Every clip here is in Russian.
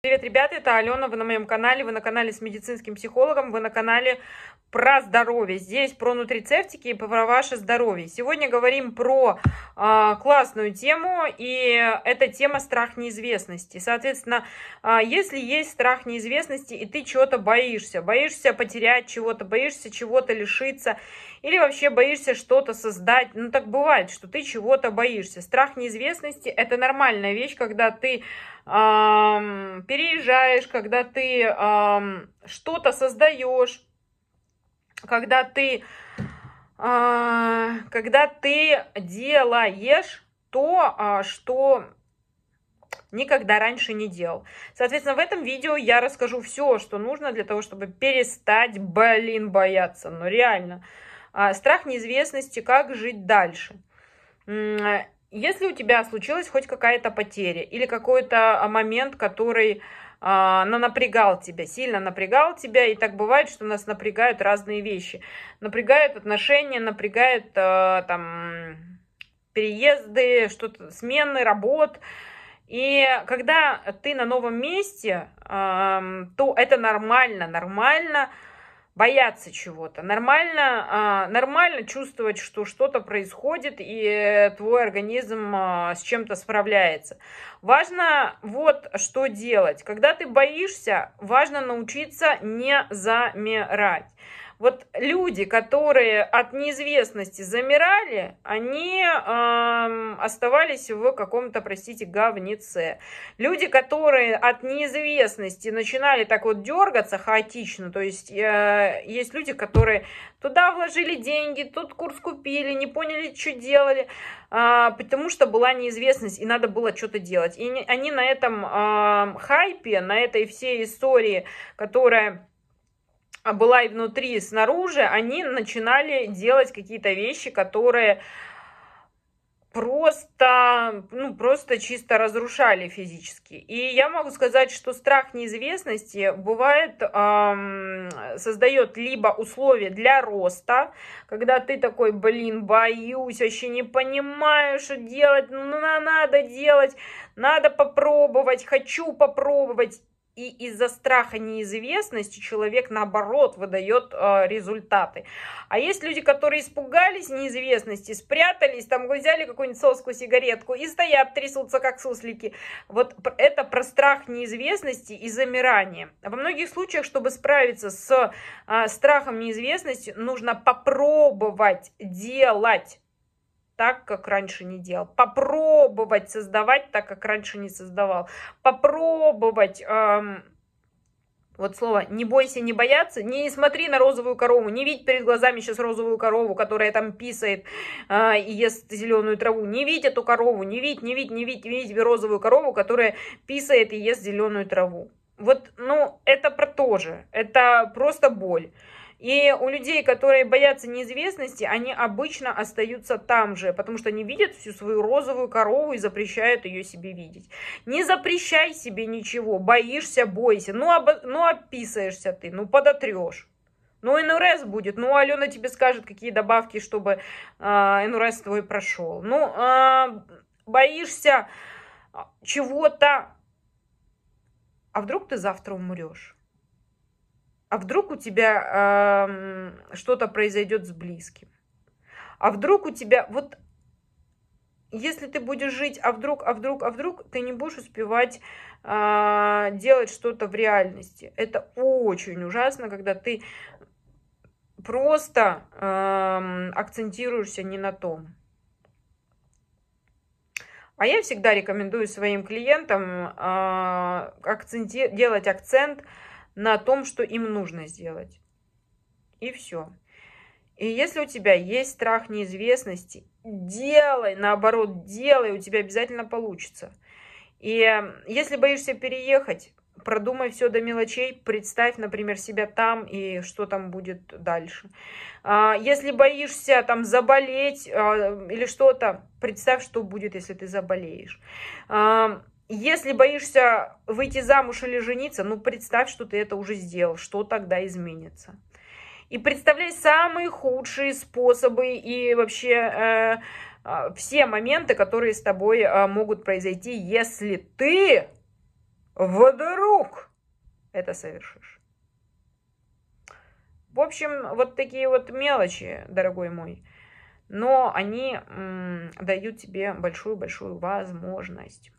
Привет, ребята, это Алена, вы на моем канале, вы на канале с медицинским психологом, вы на канале про здоровье. Здесь про нутрицептики и про ваше здоровье. Сегодня говорим про э, классную тему, и это тема страх неизвестности. Соответственно, э, если есть страх неизвестности, и ты чего-то боишься, боишься потерять чего-то, боишься чего-то лишиться, или вообще боишься что-то создать, ну так бывает, что ты чего-то боишься. Страх неизвестности – это нормальная вещь, когда ты эм, переезжаешь, когда ты эм, что-то создаешь, когда ты, э, когда ты делаешь то, а, что никогда раньше не делал. Соответственно, в этом видео я расскажу все, что нужно для того, чтобы перестать, блин, бояться. Ну, реально. А, страх неизвестности, как жить дальше. Если у тебя случилась хоть какая-то потеря или какой-то а, момент, который а, но ну, напрягал тебя, сильно напрягал тебя, и так бывает, что нас напрягают разные вещи. Напрягают отношения, напрягают а, там переезды, что-то, смены работ. И когда ты на новом месте, то это нормально, нормально бояться чего-то. Нормально, а, нормально чувствовать, что что-то происходит, и твой организм а, с чем-то справляется. Важно вот что делать. Когда ты боишься, важно научиться не замирать вот люди, которые от неизвестности замирали, они эм, оставались в каком-то, простите, говнеце. Люди, которые от неизвестности начинали так вот дергаться хаотично, то есть э, есть люди, которые туда вложили деньги, тут курс купили, не поняли, что делали, э, потому что была неизвестность и надо было что-то делать. И они на этом э, хайпе, на этой всей истории, которая а была и внутри, и снаружи, они начинали делать какие-то вещи, которые просто, ну, просто чисто разрушали физически. И я могу сказать, что страх неизвестности бывает, эм, создает либо условия для роста, когда ты такой, блин, боюсь, вообще не понимаю, что делать, ну, надо делать, надо попробовать, хочу попробовать и из-за страха неизвестности человек, наоборот, выдает э, результаты. А есть люди, которые испугались неизвестности, спрятались, там взяли какую-нибудь соску, сигаретку и стоят, трясутся, как суслики. Вот это про страх неизвестности и замирание. Во многих случаях, чтобы справиться с э, страхом неизвестности, нужно попробовать делать так, как раньше не делал. Попробовать создавать так, как раньше не создавал. Попробовать... Эм, вот слово «не бойся, не бояться», не смотри на розовую корову, не видь перед глазами сейчас розовую корову, которая там писает э, и ест зеленую траву. Не видь эту корову, не видь, не видь, не видь, не видь розовую корову, которая писает и ест зеленую траву. Вот, ну, это про то же, это просто боль. И у людей, которые боятся неизвестности, они обычно остаются там же, потому что они видят всю свою розовую корову и запрещают ее себе видеть. Не запрещай себе ничего, боишься, бойся, ну, обо... ну описаешься ты, ну подотрешь. Ну, НРС будет. Ну, Алена тебе скажет, какие добавки, чтобы э, НРС твой прошел. Ну, э, боишься чего-то. А вдруг ты завтра умрешь? А вдруг у тебя э, что-то произойдет с близким? А вдруг у тебя... Вот если ты будешь жить, а вдруг, а вдруг, а вдруг, ты не будешь успевать э, делать что-то в реальности. Это очень ужасно, когда ты просто э, акцентируешься не на том. А я всегда рекомендую своим клиентам э, акценти- делать акцент на том, что им нужно сделать. И все. И если у тебя есть страх неизвестности, делай, наоборот, делай, у тебя обязательно получится. И если боишься переехать, продумай все до мелочей, представь, например, себя там и что там будет дальше. А, если боишься там заболеть а, или что-то, представь, что будет, если ты заболеешь. Если боишься выйти замуж или жениться, ну представь, что ты это уже сделал, что тогда изменится. И представляй самые худшие способы и вообще э, э, все моменты, которые с тобой э, могут произойти, если ты вдруг это совершишь. В общем, вот такие вот мелочи, дорогой мой но они м, дают тебе большую-большую возможность.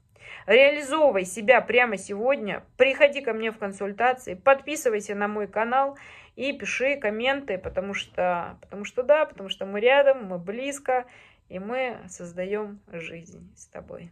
Реализовывай себя прямо сегодня, приходи ко мне в консультации, подписывайся на мой канал и пиши комменты, потому что, потому что да, потому что мы рядом, мы близко, и мы создаем жизнь с тобой.